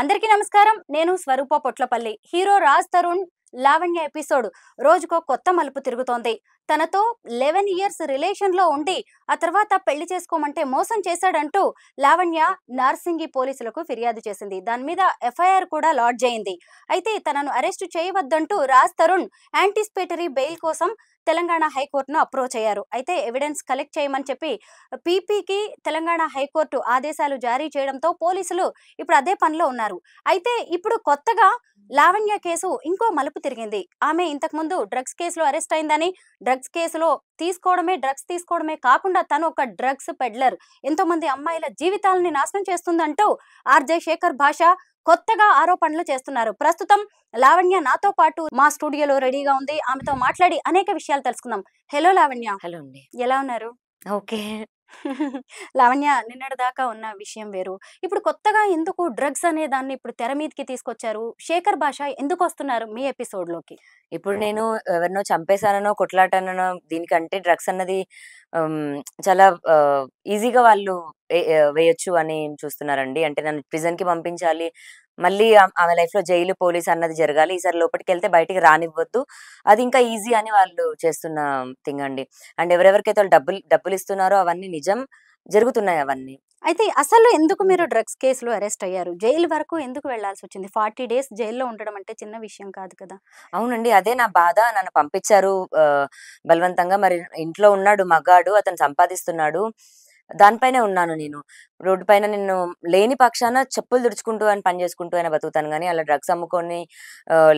అందరికీ నమస్కారం నేను స్వరూప పొట్లపల్లి హీరో రాజ్ తరుణ్ లావణ్య ఎపిసోడ్ రోజుకో కొత్త మలుపు తిరుగుతోంది తనతో లెవెన్ ఇయర్స్ రిలేషన్లో ఉండి ఆ తర్వాత పెళ్లి చేసుకోమంటే మోసం చేశాడంటూ లావణ్య నార్సింగి పోలీసులకు ఫిర్యాదు చేసింది దాని మీద ఎఫ్ఐఆర్ కూడా లాడ్జ్ అయింది అయితే తనను అరెస్టు చేయవద్దంటూ రాజ్ తరుణ్ యాంటిసిపేటరీ బెయిల్ కోసం తెలంగాణ హైకోర్టును అప్రోచ్ అయ్యారు అయితే ఎవిడెన్స్ కలెక్ట్ చేయమని చెప్పి పీపీకి తెలంగాణ హైకోర్టు ఆదేశాలు జారీ చేయడంతో పోలీసులు ఇప్పుడు అదే పనిలో ఉన్నారు అయితే ఇప్పుడు కొత్తగా లావణ్య కేసు ఇంకో మలుపు తిరిగింది ఆమె ఇంతకుముందు డ్రగ్స్ కేసులో అరెస్ట్ అయిందని డ్రగ్స్ కేసులో తీసుకోవడమే డ్రగ్స్ తీసుకోవడమే కాకుండా తను ఒక డ్రగ్స్ పెడ్లర్ ఎంతో మంది అమ్మాయిల జీవితాలని నాశనం చేస్తుందంటూ ఆర్జే శేఖర్ భాష కొత్తగా ఆరోపణలు చేస్తున్నారు ప్రస్తుతం లావణ్య నాతో పాటు మా స్టూడియోలో రెడీగా ఉంది ఆమెతో మాట్లాడి అనేక విషయాలు తెలుసుకుందాం హలో లావణ్య హలో అండి ఎలా ఉన్నారు ఓకే. లావణ్య నిన్నటిదాకా ఉన్న విషయం వేరు. ఇప్పుడు కొత్తగా ఎందుకు డ్రగ్స్ అనే దాన్ని ఇప్పుడు తెర మీదకి తీసుకొచ్చారు? 'శేఖర్ భాష' వస్తున్నారు మీ ఎపిసోడ్‌లోకి? ఇప్పుడు నేను ఎవరినో చంపేశాననో, కొట్లాడాననో దీనికంటే డ్రగ్స్ అన్నది చాలా ఈజీ‌గా వాళ్ళు వేయొచ్చు అని చూస్తున్నారండి. అంటే నన్ను ప్రిజన్‌కి పంపించాలి మళ్ళీ ఆమె లైఫ్ లో జైలు పోలీస్ అన్నది జరగాలి ఈసారి లోపలికి వెళ్తే బయటికి రానివ్వద్దు అది ఇంకా ఈజీ అని వాళ్ళు చేస్తున్న థింగ్ అండి అండ్ ఎవరెవరికైతే వాళ్ళు డబ్బులు డబ్బులు ఇస్తున్నారో అవన్నీ నిజం జరుగుతున్నాయి అవన్నీ అయితే అసలు ఎందుకు మీరు డ్రగ్స్ కేసులో అరెస్ట్ అయ్యారు జైలు వరకు ఎందుకు వెళ్లాల్సి వచ్చింది ఫార్టీ డేస్ జైల్లో ఉండడం అంటే చిన్న విషయం కాదు కదా అవునండి అదే నా బాధ నన్ను పంపించారు బలవంతంగా మరి ఇంట్లో ఉన్నాడు మగాడు అతను సంపాదిస్తున్నాడు దానిపైనే ఉన్నాను నేను రోడ్డు పైన నేను లేని పక్షాన చెప్పులు దుడుచుకుంటూ అని పని చేసుకుంటూ అయినా బతుకుతాను కానీ అలా డ్రగ్స్ అమ్ముకొని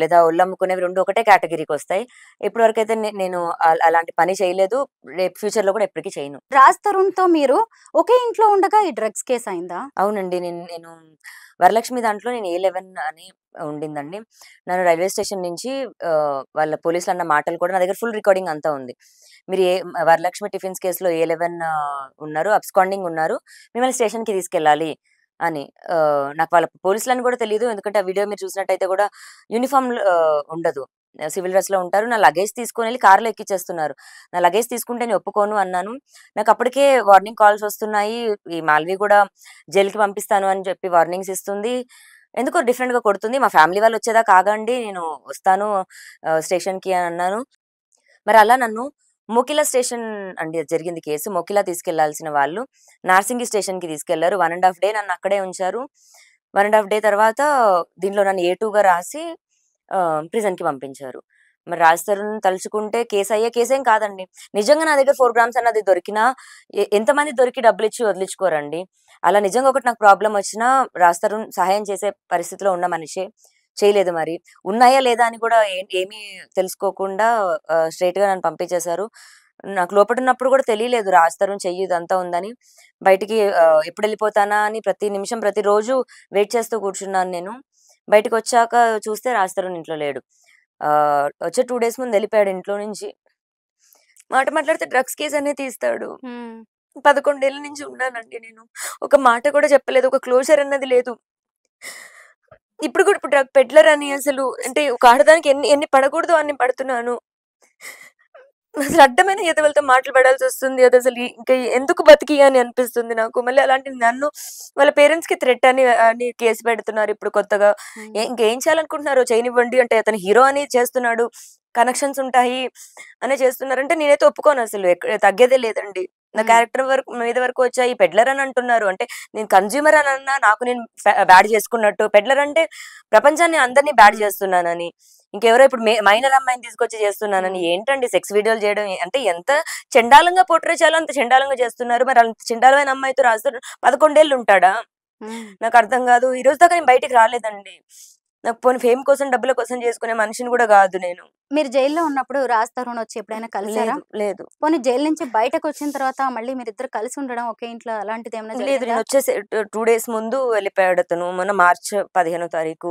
లేదా ఒళ్ళు అమ్ముకునేవి రెండు ఒకటే కేటగిరీకి వస్తాయి ఇప్పటివరకు అయితే నేను అలాంటి పని చేయలేదు రేపు ఫ్యూచర్ లో కూడా ఎప్పటికీ చేయను రాజ్ తరుణ్ తో మీరు ఒకే ఇంట్లో ఉండగా ఈ డ్రగ్స్ కేసు అయిందా అవునండి నేను నేను వరలక్ష్మి దాంట్లో నేను ఏ లెవెన్ అని ఉండిందండి నన్ను రైల్వే స్టేషన్ నుంచి వాళ్ళ పోలీసులు అన్న మాటలు కూడా నా దగ్గర ఫుల్ రికార్డింగ్ అంతా ఉంది మీరు ఏ వరలక్ష్మి టిఫిన్స్ కేసులో ఏ లెవెన్ ఉన్నారు అబ్స్కాండింగ్ ఉన్నారు మిమ్మల్ని స్టేషన్కి తీసుకెళ్ళాలి అని నాకు వాళ్ళ పోలీసులని కూడా తెలియదు ఎందుకంటే ఆ వీడియో మీరు చూసినట్టయితే కూడా యూనిఫామ్ ఉండదు సివిల్ డ్రెస్లో ఉంటారు నా లగేజ్ తీసుకొని వెళ్ళి కార్లో ఎక్కిచ్చేస్తున్నారు నా లగేజ్ తీసుకుంటే నేను ఒప్పుకోను అన్నాను నాకు అప్పటికే వార్నింగ్ కాల్స్ వస్తున్నాయి ఈ మాల్వి కూడా జైలుకి పంపిస్తాను అని చెప్పి వార్నింగ్స్ ఇస్తుంది ఎందుకో డిఫరెంట్గా కొడుతుంది మా ఫ్యామిలీ వాళ్ళు వచ్చేదాకా కాగండి నేను వస్తాను స్టేషన్కి అని అన్నాను మరి అలా నన్ను మోకిలా స్టేషన్ అండి జరిగింది కేసు మోకిలా తీసుకెళ్లాల్సిన వాళ్ళు నార్సింగి స్టేషన్కి తీసుకెళ్లారు వన్ అండ్ హాఫ్ డే నన్ను అక్కడే ఉంచారు వన్ అండ్ హాఫ్ డే తర్వాత దీనిలో నన్ను ఏ టూగా రాసి ప్రిజన్కి పంపించారు మరి రాజ్ తరుణ్ తలుచుకుంటే కేసు అయ్యే కేసేం కాదండి నిజంగా నా దగ్గర ఫోర్ గ్రామ్స్ అన్నది దొరికినా ఎంతమంది దొరికి డబ్బులు ఇచ్చి వదిలించుకోరండి అలా నిజంగా ఒకటి నాకు ప్రాబ్లం వచ్చినా రాజ్ తరుణ్ సహాయం చేసే పరిస్థితిలో ఉన్న మనిషే చేయలేదు మరి ఉన్నాయా లేదా అని కూడా ఏమీ తెలుసుకోకుండా స్ట్రైట్గా నన్ను పంపించేశారు నాకు లోపల ఉన్నప్పుడు కూడా తెలియలేదు రాస్తారు చెయ్యి ఇదంతా ఉందని బయటికి ఎప్పుడు వెళ్ళిపోతానా అని ప్రతి నిమిషం ప్రతిరోజు వెయిట్ చేస్తూ కూర్చున్నాను నేను బయటకు వచ్చాక చూస్తే రాస్తారు ఇంట్లో లేడు వచ్చే టూ డేస్ ముందు వెళ్ళిపోయాడు ఇంట్లో నుంచి మాట మాట్లాడితే డ్రగ్స్ కేసు అనేది తీస్తాడు పదకొండేళ్ళ నుంచి ఉన్నానండి నేను ఒక మాట కూడా చెప్పలేదు ఒక క్లోజర్ అన్నది లేదు ఇప్పుడు కూడా ఇప్పుడు డ్రగ్ పెడ్లర్ అని అసలు అంటే ఒక ఆడదానికి ఎన్ని ఎన్ని పడకూడదు అని పడుతున్నాను అసలు అడ్డమైన ఈత వాళ్ళతో మాట్లాడాల్సి వస్తుంది అది అసలు ఇంకా ఎందుకు బతికి అని అనిపిస్తుంది నాకు మళ్ళీ అలాంటి నన్ను వాళ్ళ పేరెంట్స్ కి థ్రెట్ అని అని కేసు పెడుతున్నారు ఇప్పుడు కొత్తగా ఇంకేం చేయాలనుకుంటున్నారు చేయనివ్వండి అంటే అతను హీరో అని చేస్తున్నాడు కనెక్షన్స్ ఉంటాయి అని చేస్తున్నారంటే నేనైతే ఒప్పుకోను అసలు తగ్గేదే లేదండి నా క్యారెక్టర్ వరకు మీద వరకు వచ్చాయి పెడ్లర్ అని అంటున్నారు అంటే నేను కన్జ్యూమర్ అని అన్నా నాకు నేను బ్యాడ్ చేసుకున్నట్టు పెడ్లర్ అంటే ప్రపంచాన్ని అందరినీ బ్యాడ్ చేస్తున్నానని ఇంకెవరో ఇప్పుడు మైనర్ అమ్మాయిని తీసుకొచ్చి చేస్తున్నానని ఏంటండి సెక్స్ వీడియోలు చేయడం అంటే ఎంత చండాలంగా పోట్రే చేయాలో అంత చండాలంగా చేస్తున్నారు మరి అంత చండాలమైన అమ్మాయితో రాస్తారు పదకొండేళ్ళు ఉంటాడా నాకు అర్థం కాదు ఈ రోజు దాకా నేను బయటకు రాలేదండి నాకు పోనీ ఫేమ్ కోసం డబ్బుల కోసం చేసుకునే మనిషిని కూడా కాదు నేను మీరు జైల్లో ఉన్నప్పుడు రాజ్ తరుణ్ వచ్చి ఎప్పుడైనా కలిసారా లేదు పోనీ జైలు నుంచి బయటకు వచ్చిన తర్వాత మళ్ళీ మీరు ఇద్దరు కలిసి ఉండడం ఒకే ఇంట్లో అలాంటిది ఏమైనా లేదు నేను వచ్చేసి టూ డేస్ ముందు వెళ్ళిపోయాడు అతను మొన్న మార్చ్ పదిహేనో తారీఖు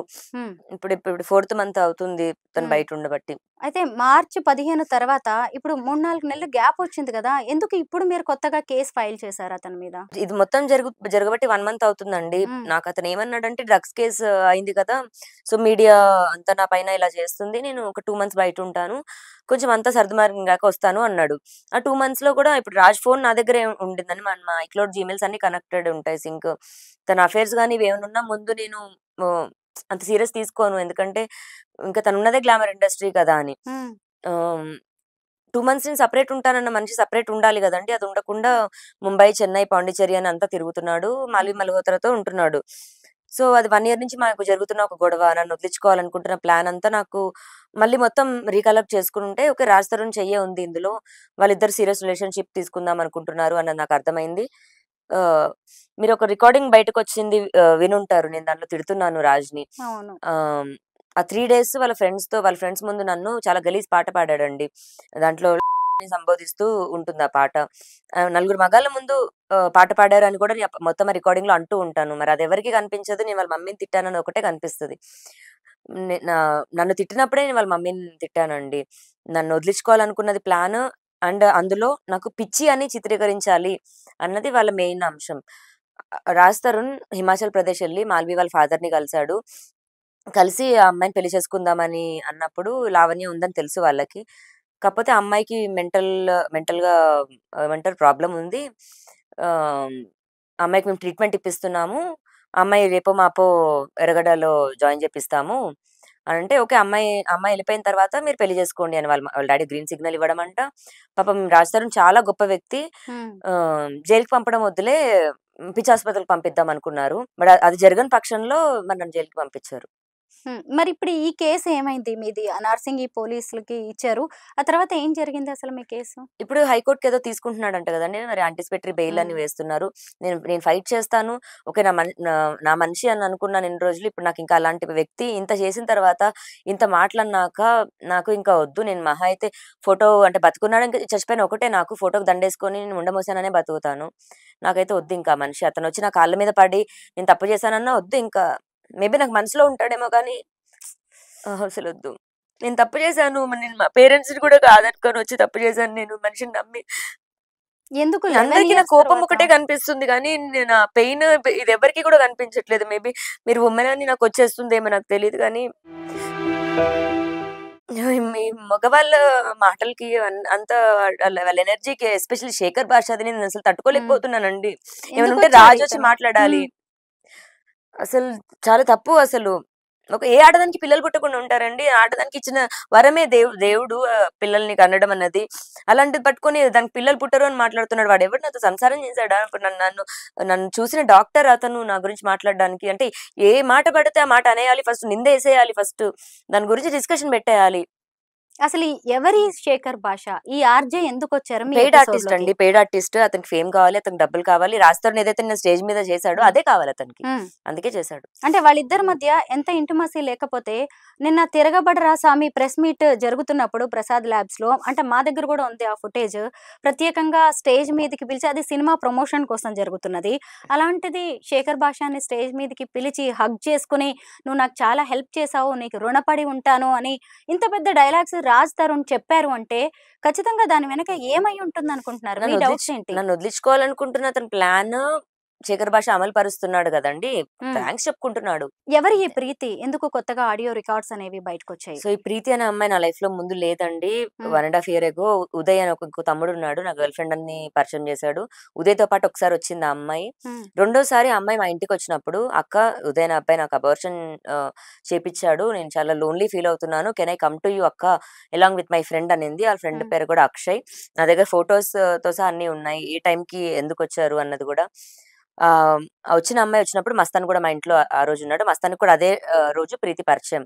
ఇప్పుడు ఇప్పుడు ఫోర్త్ మంత్ అవుతుంది తను బయట ఉండబట్టి అయితే మార్చ్ పదిహేను తర్వాత ఇప్పుడు మూడు నాలుగు నెలలు గ్యాప్ వచ్చింది కదా ఎందుకు ఇప్పుడు మీరు కొత్తగా కేసు ఫైల్ చేశారు అతని మీద ఇది మొత్తం జరుగు జరగబట్టి వన్ మంత్ అవుతుందండి నాకు అతను ఏమన్నాడంటే డ్రగ్స్ కేసు అయింది కదా సో మీడియా అంతా నా పైన ఇలా చేస్తుంది నేను ఒక టూ మంత్స్ బయట ఉంటాను కొంచెం అంతా సర్దుమార్గం కాక వస్తాను అన్నాడు ఆ టూ మంత్స్లో కూడా ఇప్పుడు రాజ్ ఫోన్ నా దగ్గరే ఉండిందని మన ఐక్లోడ్ జీమెయిల్స్ అన్ని కనెక్టెడ్ ఉంటాయి సింక్ తన అఫైర్స్ కానీ ఏమైనా ముందు నేను అంత సీరియస్ తీసుకోను ఎందుకంటే ఇంకా తను ఉన్నదే గ్లామర్ ఇండస్ట్రీ కదా అని టూ మంత్స్ నేను సపరేట్ ఉంటానన్న మనిషి సపరేట్ ఉండాలి కదండి అది ఉండకుండా ముంబై చెన్నై పాండిచేరి అని అంతా తిరుగుతున్నాడు మాలి మల్హోత్రతో ఉంటున్నాడు సో అది వన్ ఇయర్ నుంచి మనకు జరుగుతున్న ఒక గొడవ నన్ను వదిలించుకోవాలనుకుంటున్న ప్లాన్ అంతా నాకు మళ్ళీ మొత్తం రీకలప్ చేసుకుంటే ఒక రాజ్ తరుణ్ చెయ్యే ఉంది ఇందులో వాళ్ళిద్దరు సీరియస్ రిలేషన్షిప్ తీసుకుందాం అనుకుంటున్నారు అన్నది నాకు అర్థమైంది మీరు ఒక రికార్డింగ్ బయటకు వచ్చింది వినుంటారు నేను దాంట్లో తిడుతున్నాను రాజ్ని ఆ త్రీ డేస్ వాళ్ళ ఫ్రెండ్స్ తో వాళ్ళ ఫ్రెండ్స్ ముందు నన్ను చాలా గలీజ్ పాట పాడాడండి దాంట్లో సంబోధిస్తూ ఉంటుంది ఆ పాట నలుగురు మగాళ్ళ ముందు పాట పాడారు అని కూడా మొత్తం రికార్డింగ్ లో అంటూ ఉంటాను మరి అది ఎవరికి కనిపించదు నేను వాళ్ళ మమ్మీని తిట్టానని ఒకటే కనిపిస్తుంది నన్ను తిట్టినప్పుడే నేను వాళ్ళ మమ్మీని తిట్టానండి నన్ను వదిలించుకోవాలనుకున్నది ప్లాన్ అండ్ అందులో నాకు పిచ్చి అని చిత్రీకరించాలి అన్నది వాళ్ళ మెయిన్ అంశం రాజ్ తరుణ్ హిమాచల్ ప్రదేశ్ వెళ్ళి మాల్వి వాళ్ళ ఫాదర్ని కలిశాడు కలిసి ఆ అమ్మాయిని పెళ్లి చేసుకుందామని అన్నప్పుడు లావణ్య ఉందని తెలుసు వాళ్ళకి కాకపోతే అమ్మాయికి మెంటల్ మెంటల్‌గా ఏమంటారు ప్రాబ్లం ఉంది. అమ్మాయికి మేము ట్రీట్మెంట్ ఇప్పిస్తున్నాము. అమ్మాయి రేపో మాపో ఎర్రగడ్డలో జాయిన్ చేపిస్తాము అంటే "ఓకే. అమ్మాయి అమ్మాయి వెళ్ళిపోయిన తర్వాత మీరు పెళ్లి చేసుకోండి" అని వాళ్ళ వాళ్ళ గ్రీన్ సిగ్నల్ ఇవ్వడమంట. పాపం రాజ్ చాలా గొప్ప వ్యక్తి. జైలుకి పంపడం వద్దులే ఆసుపత్రికి పంపిద్దాం అనుకున్నారు బట్ అది జరగని పక్షంలో మరి నన్ను జైలుకి పంపించారు. మరి ఇప్పుడు ఈ కేసు ఏమైంది మీది నర్సింగ్ ఈ పోలీసులకి ఇచ్చారు ఆ తర్వాత ఏం జరిగింది అసలు మీ కేసు ఇప్పుడు హైకోర్టుకి ఏదో తీసుకుంటున్నాడు అంట కదండి మరి యాంటిసిపేటరీ బెయిల్ అని వేస్తున్నారు నేను నేను ఫైట్ చేస్తాను ఓకే నా నా మనిషి అని అనుకున్నాను ఎన్ని రోజులు ఇప్పుడు నాకు ఇంకా అలాంటి వ్యక్తి ఇంత చేసిన తర్వాత ఇంత మాట్లాడినాక నాకు ఇంకా వద్దు నేను మహా అయితే ఫోటో అంటే బతుకున్నాడు ఇంకా చచ్చిపోయిన ఒకటే నాకు ఫోటోకి దండేసుకొని నేను ఉండమోసాననే బతుకుతాను నాకైతే వద్దు ఇంకా మనిషి అతను వచ్చి నా కాళ్ళ మీద పడి నేను తప్పు చేశానన్నా వద్దు ఇంకా మేబీ నాకు మనసులో ఉంటాడేమో కానీ అసలు వద్దు నేను తప్పు చేశాను నేను మా పేరెంట్స్ని కూడా కాదనుకొని వచ్చి తప్పు చేశాను నేను మనిషిని నమ్మి ఎందుకు అందరికి నా కోపం ఒకటే కనిపిస్తుంది కానీ నా పెయిన్ ఇది ఎవరికి కూడా కనిపించట్లేదు మేబీ మీరు ఉమ్మెన్ అని నాకు వచ్చేస్తుందేమో నాకు తెలియదు కానీ మీ మగవాళ్ళ మాటలకి అంత వాళ్ళ ఎనర్జీకి ఎస్పెషల్లీ శేఖర్ భాష అది నేను అసలు తట్టుకోలేకపోతున్నానండి ఏమంటే రాజు వచ్చి మాట్లాడాలి అసలు చాలా తప్పు అసలు ఒక ఏ ఆటదానికి పిల్లలు పుట్టకుండా ఉంటారండి ఆటదానికి ఇచ్చిన వరమే దేవు దేవుడు పిల్లల్ని కనడం అన్నది అలాంటిది పట్టుకొని దానికి పిల్లలు పుట్టరు అని మాట్లాడుతున్నాడు వాడు ఎవరు నాతో సంసారం చేశాడా నన్ను నన్ను నన్ను చూసిన డాక్టర్ అతను నా గురించి మాట్లాడడానికి అంటే ఏ మాట పడితే ఆ మాట అనేయాలి ఫస్ట్ నింద వేసేయాలి ఫస్ట్ దాని గురించి డిస్కషన్ పెట్టేయాలి అసలు ఎవరి శేఖర్ భాష ఈ ఆర్జే ఎందుకు వచ్చారు పెయిడ్ ఆర్టిస్ట్ అండి పెయిడ్ ఆర్టిస్ట్ అతనికి ఫేమ్ కావాలి అతనికి డబ్బులు కావాలి రాస్తారు ఏదైతే నేను స్టేజ్ మీద చేశాడో అదే కావాలి అతనికి అందుకే చేశాడు అంటే వాళ్ళిద్దరి మధ్య ఎంత ఇంటిమసీ లేకపోతే నిన్న తిరగబడరా స్వామి ప్రెస్ మీట్ జరుగుతున్నప్పుడు ప్రసాద్ ల్యాబ్స్ లో అంటే మా దగ్గర కూడా ఉంది ఆ ఫుటేజ్ ప్రత్యేకంగా స్టేజ్ మీదకి పిలిచి అది సినిమా ప్రమోషన్ కోసం జరుగుతున్నది అలాంటిది శేఖర్ భాషాని స్టేజ్ మీదకి పిలిచి హగ్ చేసుకుని నువ్వు నాకు చాలా హెల్ప్ చేసావు నీకు రుణపడి ఉంటాను అని ఇంత పెద్ద డైలాగ్స్ రాజ్ తరుణ్ చెప్పారు అంటే ఖచ్చితంగా దాని వెనక ఏమై ఉంటుంది అనుకుంటున్నారు నన్ను వదిలించుకోవాలనుకుంటున్న అతని ప్లాన్ శేఖర్ భాష అమలు పరుస్తున్నాడు కదండి థ్యాంక్స్ చెప్పుకుంటున్నాడు ఎవరి ఈ ప్రీతి ఎందుకు కొత్తగా ఆడియో రికార్డ్స్ అనేవి బయటకు వచ్చాయి సో ఈ ప్రీతి అనే అమ్మాయి నా లైఫ్ లో ముందు లేదండి one and half year ago Uday అని ఒక తమ్ముడు ఉన్నాడు నా గర్ల్ ఫ్రెండ్ అని పరిచయం చేశాడు ఉదయ్ తో పాటు ఒకసారి వచ్చింది ఆ అమ్మాయి రెండోసారి అమ్మాయి మా ఇంటికి వచ్చినప్పుడు అక్క ఉదయ్ నా అబ్బాయి నాకు అబోర్షన్ చేపించాడు నేను చాలా లోన్లీ ఫీల్ అవుతున్నాను can I come to you అక్క ఎలాంగ్ విత్ మై ఫ్రెండ్ అనేది వాళ్ళ ఫ్రెండ్ పేరు కూడా అక్షయ్ నా దగ్గర ఫోటోస్ తో సహా అన్ని ఉన్నాయి ఏ టైంకి ఎందుకు వచ్చారు అన్నది కూడా ఆ వచ్చిన అమ్మాయి వచ్చినప్పుడు మస్తాన్ కూడా మా ఇంట్లో ఆ రోజు ఉన్నాడు మస్తాన్ కూడా అదే రోజు ప్రీతి పరిచయం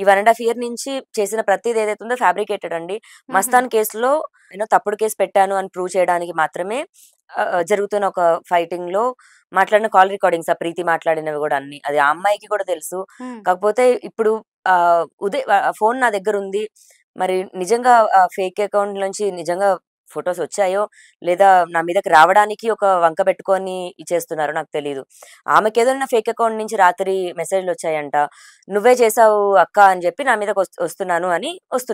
ఈ వన్ అండ్ హాఫ్ ఇయర్ నుంచి చేసిన ప్రతిది ఏదైతే ఉందో ఫ్యాబ్రికేటెడ్ అండి మస్తాన్ కేసులో నేను తప్పుడు కేసు పెట్టాను అని ప్రూవ్ చేయడానికి మాత్రమే జరుగుతున్న ఒక ఫైటింగ్ లో మాట్లాడిన కాల్ రికార్డింగ్స్ ఆ ప్రీతి మాట్లాడినవి కూడా అన్ని అది ఆ అమ్మాయికి కూడా తెలుసు కాకపోతే ఇప్పుడు ఆ ఉదయ్ ఫోన్ నా దగ్గర ఉంది మరి నిజంగా ఫేక్ అకౌంట్ నుంచి నిజంగా ఫొటోస్ వచ్చాయో లేదా నా మీదకి రావడానికి ఒక వంక పెట్టుకొని చేస్తున్నారు నాకు తెలియదు ఆమెకి ఏదైనా నా ఫేక్ అకౌంట్ నుంచి రాత్రి మెసేజ్లు వచ్చాయంట నువ్వే చేసావు అక్క అని చెప్పి నా మీదకి వస్తున్నాను అని వస్తున్నారు